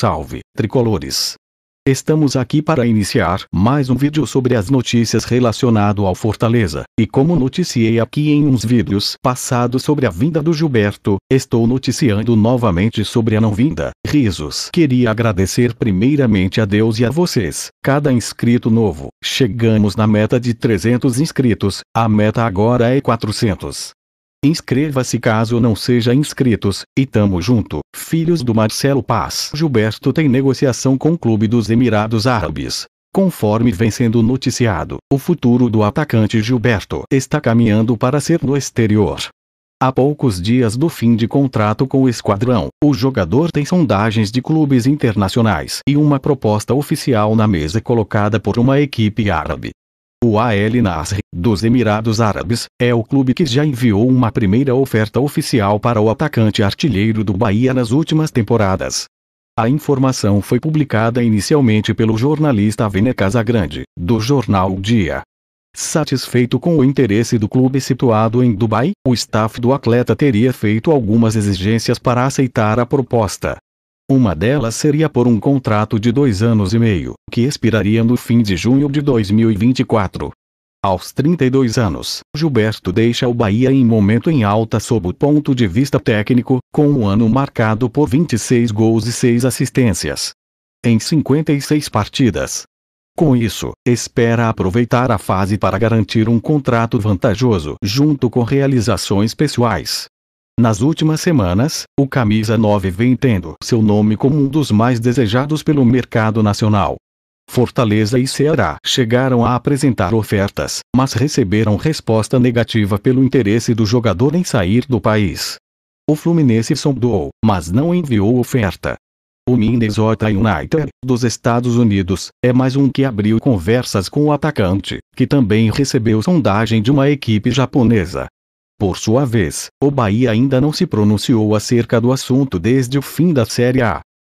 Salve, tricolores! Estamos aqui para iniciar mais um vídeo sobre as notícias relacionado ao Fortaleza, e como noticiei aqui em uns vídeos passados sobre a vinda do Gilberto, estou noticiando novamente sobre a não vinda. Risos. Queria agradecer primeiramente a Deus e a vocês, cada inscrito novo. Chegamos na meta de 300 inscritos, a meta agora é 400. Inscreva-se caso não seja inscritos, e tamo junto, filhos do Marcelo Paz. Gilberto tem negociação com o Clube dos Emirados Árabes. Conforme vem sendo noticiado, o futuro do atacante Gilberto está caminhando para ser no exterior. Há poucos dias do fim de contrato com o esquadrão, o jogador tem sondagens de clubes internacionais e uma proposta oficial na mesa colocada por uma equipe árabe. O Al Nasr, dos Emirados Árabes, é o clube que já enviou uma primeira oferta oficial para o atacante artilheiro do Bahia nas últimas temporadas. A informação foi publicada inicialmente pelo jornalista Vene Casagrande, do jornal Dia. Satisfeito com o interesse do clube situado em Dubai, o staff do atleta teria feito algumas exigências para aceitar a proposta. Uma delas seria por um contrato de dois anos e meio, que expiraria no fim de junho de 2024. Aos 32 anos, Gilberto deixa o Bahia em momento em alta sob o ponto de vista técnico, com um ano marcado por 26 gols e 6 assistências. Em 56 partidas. Com isso, espera aproveitar a fase para garantir um contrato vantajoso junto com realizações pessoais. Nas últimas semanas, o camisa 9 vem tendo seu nome como um dos mais desejados pelo mercado nacional. Fortaleza e Ceará chegaram a apresentar ofertas, mas receberam resposta negativa pelo interesse do jogador em sair do país. O Fluminense sondou, mas não enviou oferta. O Minnesota United, dos Estados Unidos, é mais um que abriu conversas com o atacante, que também recebeu sondagem de uma equipe japonesa. Por sua vez, o Bahia ainda não se pronunciou acerca do assunto desde o fim da Série A.